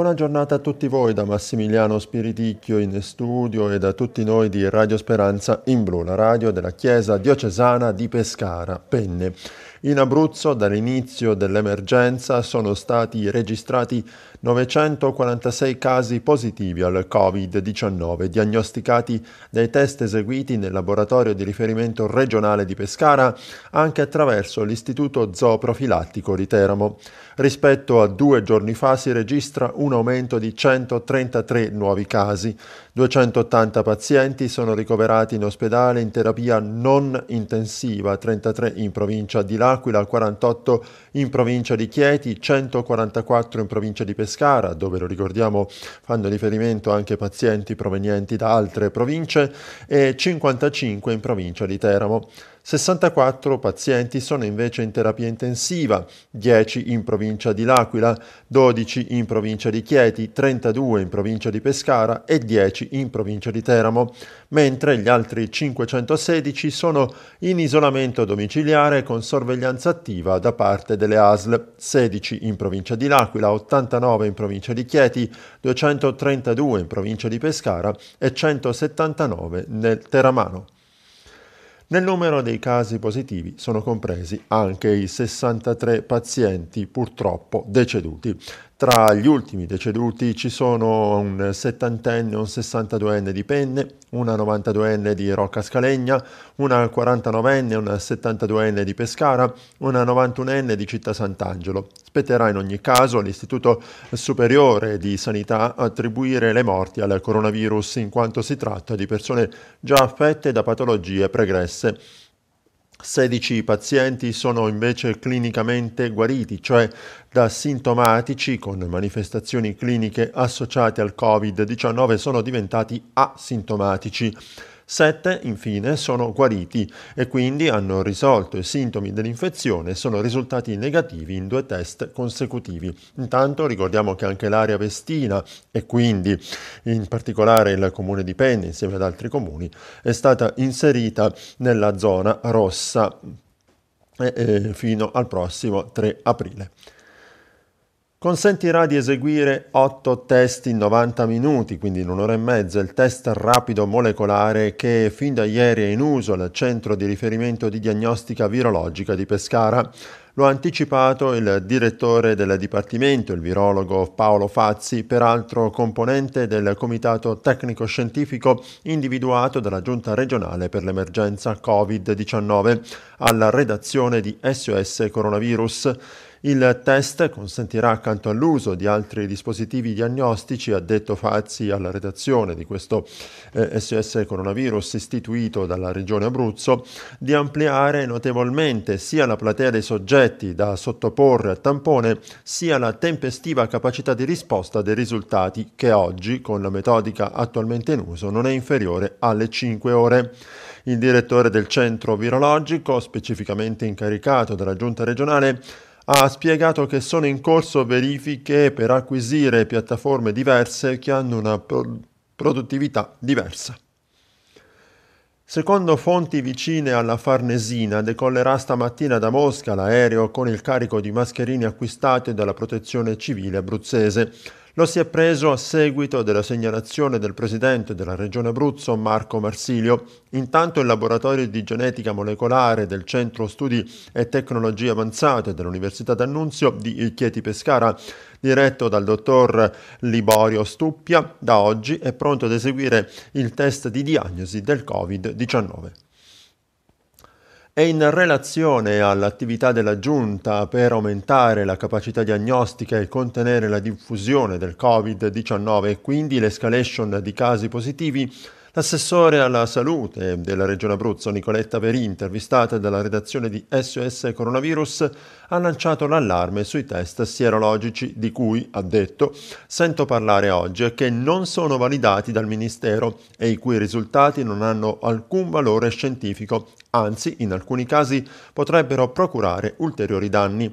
Buona giornata a tutti voi da Massimiliano Spiriticchio in studio e da tutti noi di Radio Speranza in Blu, la radio della Chiesa diocesana di Pescara, Penne. In Abruzzo dall'inizio dell'emergenza sono stati registrati 946 casi positivi al Covid-19 diagnosticati dai test eseguiti nel laboratorio di riferimento regionale di Pescara anche attraverso l'Istituto Zooprofilattico di Teramo. Rispetto a due giorni fa si registra un aumento di 133 nuovi casi. 280 pazienti sono ricoverati in ospedale in terapia non intensiva, 33 in provincia di Lazio all'Aquila, 48 in provincia di Chieti, 144 in provincia di Pescara, dove lo ricordiamo fanno riferimento anche pazienti provenienti da altre province, e 55 in provincia di Teramo. 64 pazienti sono invece in terapia intensiva, 10 in provincia di L'Aquila, 12 in provincia di Chieti, 32 in provincia di Pescara e 10 in provincia di Teramo, mentre gli altri 516 sono in isolamento domiciliare con sorveglianza attiva da parte delle ASL, 16 in provincia di L'Aquila, 89 in provincia di Chieti, 232 in provincia di Pescara e 179 nel Teramano. Nel numero dei casi positivi sono compresi anche i 63 pazienti purtroppo deceduti. Tra gli ultimi deceduti ci sono un settantenne e un 62enne di Penne, una 92enne di Rocca Scalegna, una 49enne e una 72enne di Pescara, una 91enne di Città Sant'Angelo. Spetterà in ogni caso all'Istituto Superiore di Sanità attribuire le morti al coronavirus in quanto si tratta di persone già affette da patologie pregresse. 16 pazienti sono invece clinicamente guariti, cioè da sintomatici con manifestazioni cliniche associate al Covid-19 sono diventati asintomatici. Sette, infine, sono guariti e quindi hanno risolto i sintomi dell'infezione e sono risultati negativi in due test consecutivi. Intanto ricordiamo che anche l'area vestina e quindi in particolare il comune di Penne insieme ad altri comuni è stata inserita nella zona rossa eh, eh, fino al prossimo 3 aprile consentirà di eseguire 8 test in 90 minuti, quindi in un'ora e mezza, il test rapido molecolare che fin da ieri è in uso al centro di riferimento di diagnostica virologica di Pescara. Lo ha anticipato il direttore del Dipartimento, il virologo Paolo Fazzi, peraltro componente del Comitato Tecnico Scientifico individuato dalla Giunta regionale per l'emergenza Covid-19 alla redazione di SOS Coronavirus. Il test consentirà, accanto all'uso di altri dispositivi diagnostici, ha detto Fazzi alla redazione di questo eh, SOS coronavirus istituito dalla Regione Abruzzo, di ampliare notevolmente sia la platea dei soggetti da sottoporre a tampone, sia la tempestiva capacità di risposta dei risultati, che oggi, con la metodica attualmente in uso, non è inferiore alle 5 ore. Il direttore del centro virologico, specificamente incaricato dalla giunta regionale, ha spiegato che sono in corso verifiche per acquisire piattaforme diverse che hanno una pro- produttività diversa. Secondo fonti vicine alla Farnesina, decollerà stamattina da Mosca l'aereo con il carico di mascherine acquistate dalla protezione civile abruzzese. Lo si è preso a seguito della segnalazione del presidente della Regione Abruzzo Marco Marsilio. Intanto il laboratorio di genetica molecolare del Centro Studi e Tecnologie Avanzate dell'Università d'Annunzio di Chieti Pescara, diretto dal dottor Liborio Stuppia, da oggi è pronto ad eseguire il test di diagnosi del Covid-19 e in relazione all'attività della Giunta per aumentare la capacità diagnostica e contenere la diffusione del Covid-19 e quindi l'escalation di casi positivi, L'assessore alla salute della Regione Abruzzo, Nicoletta Veri, intervistata dalla redazione di SOS Coronavirus, ha lanciato l'allarme sui test sierologici di cui, ha detto, sento parlare oggi che non sono validati dal Ministero e i cui risultati non hanno alcun valore scientifico, anzi in alcuni casi potrebbero procurare ulteriori danni.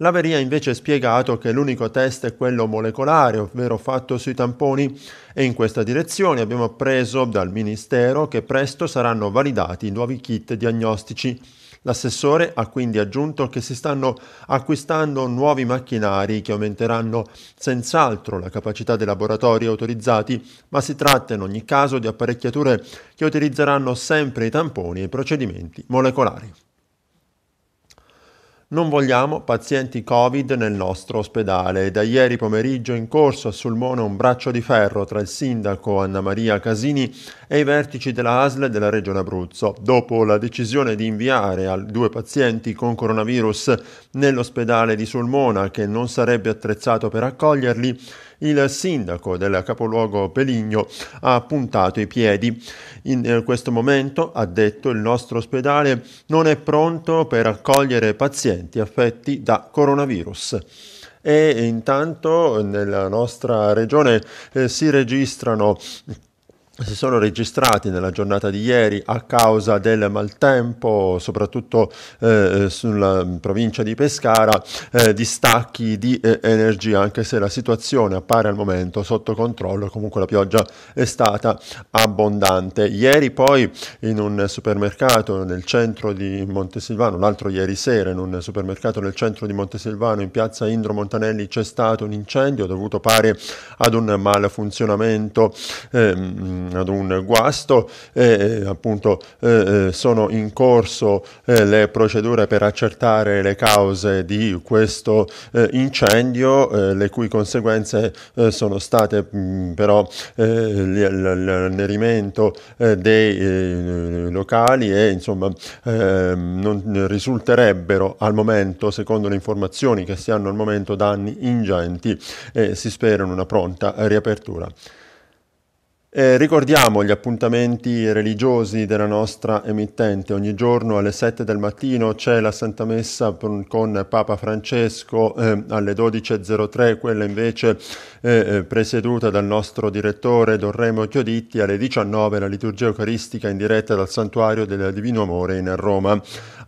Laveria invece ha spiegato che l'unico test è quello molecolare, ovvero fatto sui tamponi, e in questa direzione abbiamo appreso dal Ministero che presto saranno validati i nuovi kit diagnostici. L'assessore ha quindi aggiunto che si stanno acquistando nuovi macchinari che aumenteranno senz'altro la capacità dei laboratori autorizzati, ma si tratta in ogni caso di apparecchiature che utilizzeranno sempre i tamponi e i procedimenti molecolari. Non vogliamo pazienti Covid nel nostro ospedale. Da ieri pomeriggio in corso a Sulmona un braccio di ferro tra il sindaco Anna Maria Casini e i vertici della ASL della Regione Abruzzo, dopo la decisione di inviare due pazienti con coronavirus nell'ospedale di Sulmona che non sarebbe attrezzato per accoglierli il sindaco del capoluogo Peligno ha puntato i piedi. In eh, questo momento, ha detto, il nostro ospedale non è pronto per accogliere pazienti affetti da coronavirus e intanto nella nostra regione eh, si registrano si sono registrati nella giornata di ieri a causa del maltempo, soprattutto eh, eh sulla provincia di Pescara, eh, distacchi di eh, energia, anche se la situazione appare al momento sotto controllo, comunque la pioggia è stata abbondante. Ieri poi in un supermercato nel centro di Montesilvano, l'altro ieri sera in un supermercato nel centro di Montesilvano, in piazza Indro Montanelli, c'è stato un incendio dovuto pare ad un malfunzionamento. Ehm, Mm, ad un guasto e appunto sono in corso le procedure per accertare le cause di questo incendio, le cui conseguenze sono state mh, mm, però l'annerimento dei locali e insomma non risulterebbero al momento, secondo le informazioni che si hanno al momento, danni ingenti e si spera in una pronta riapertura. Eh, ricordiamo gli appuntamenti religiosi della nostra emittente. Ogni giorno alle 7 del mattino c'è la Santa Messa con Papa Francesco, eh, alle 12.03 quella invece eh, eh, presieduta dal nostro direttore Don Remo Chioditti, alle 19 la liturgia eucaristica in diretta dal Santuario del Divino Amore in Roma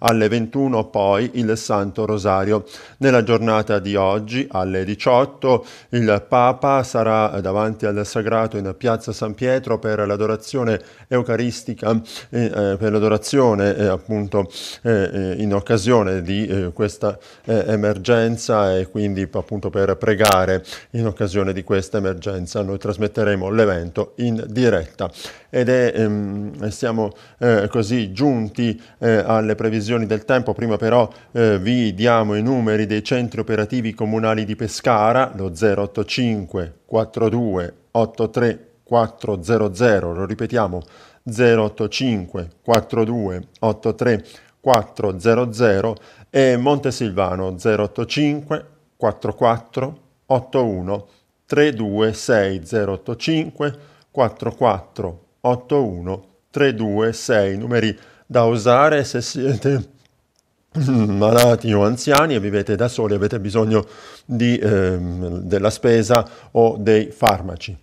alle 21 poi il Santo Rosario. Nella giornata di oggi alle 18 il Papa sarà davanti al Sagrato in piazza San Pietro per l'adorazione eucaristica, eh, eh per l'adorazione eh, appunto eh, eh in occasione di eh, questa emergenza e quindi appunto per pregare in occasione di questa emergenza. Noi trasmetteremo l'evento in diretta ed è, ehm, siamo così giunti alle previsioni previsioni del tempo, prima però eh, vi diamo i numeri dei centri operativi comunali di Pescara, lo 085 42 83 400, lo ripetiamo 085 42 83 400 e Montesilvano 085 44 81 326 085 44 81 326, numeri da usare se siete malati o anziani e vivete da soli, avete bisogno di, eh, della spesa o dei farmaci.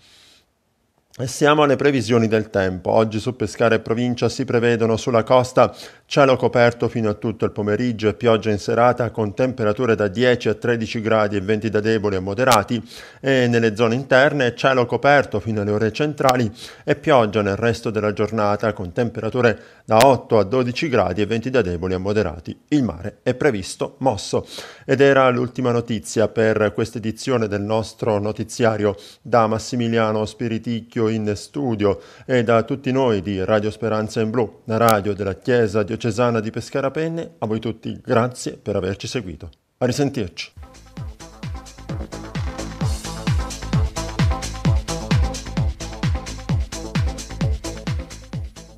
E siamo alle previsioni del tempo. Oggi su Pescare e provincia si prevedono sulla costa Cielo coperto fino a tutto il pomeriggio e pioggia in serata con temperature da 10 a 13 gradi e venti da deboli a moderati e nelle zone interne cielo coperto fino alle ore centrali e pioggia nel resto della giornata con temperature da 8 a 12 gradi e venti da deboli a moderati. Il mare è previsto mosso ed era l'ultima notizia per questa edizione del nostro notiziario da Massimiliano Spiriticchio in studio e da tutti noi di Radio Speranza in Blu, la radio della Chiesa di Diocesana di Pescara Penne, a voi tutti grazie per averci seguito. A risentirci.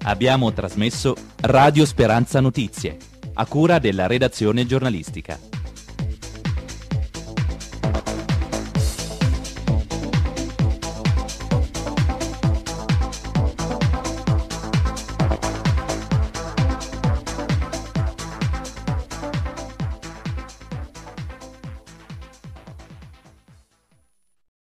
Abbiamo trasmesso Radio Speranza Notizie, a cura della redazione giornalistica.